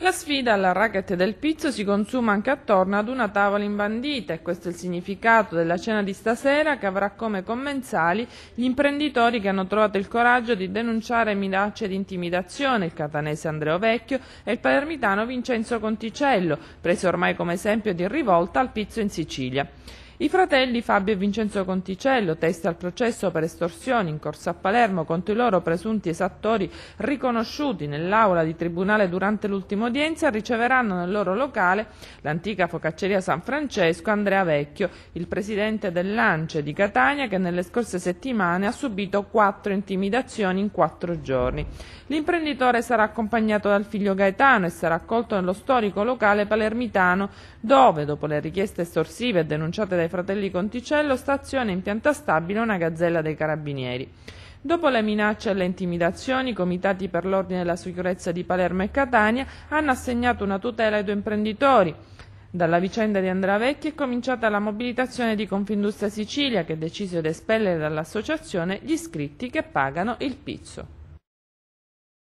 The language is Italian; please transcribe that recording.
La sfida alla racket del pizzo si consuma anche attorno ad una tavola imbandita e questo è il significato della cena di stasera che avrà come commensali gli imprenditori che hanno trovato il coraggio di denunciare minacce di intimidazione, il catanese Andreo Vecchio e il palermitano Vincenzo Conticello, preso ormai come esempio di rivolta al pizzo in Sicilia. I fratelli Fabio e Vincenzo Conticello, testi al processo per estorsioni in corso a Palermo contro i loro presunti esattori riconosciuti nell'aula di tribunale durante l'ultima udienza, riceveranno nel loro locale l'antica focacceria San Francesco Andrea Vecchio, il presidente dell'Ance di Catania che nelle scorse settimane ha subito quattro intimidazioni in quattro giorni. L'imprenditore sarà accompagnato dal figlio Gaetano e sarà accolto nello storico locale palermitano dove, dopo le richieste estorsive denunciate dai dai fratelli Conticello staziona in pianta stabile una gazzella dei carabinieri. Dopo le minacce e le intimidazioni, i comitati per l'ordine e la sicurezza di Palermo e Catania hanno assegnato una tutela ai due imprenditori. Dalla vicenda di Andrea Vecchi è cominciata la mobilitazione di Confindustria Sicilia che ha deciso di espellere dall'associazione gli iscritti che pagano il pizzo.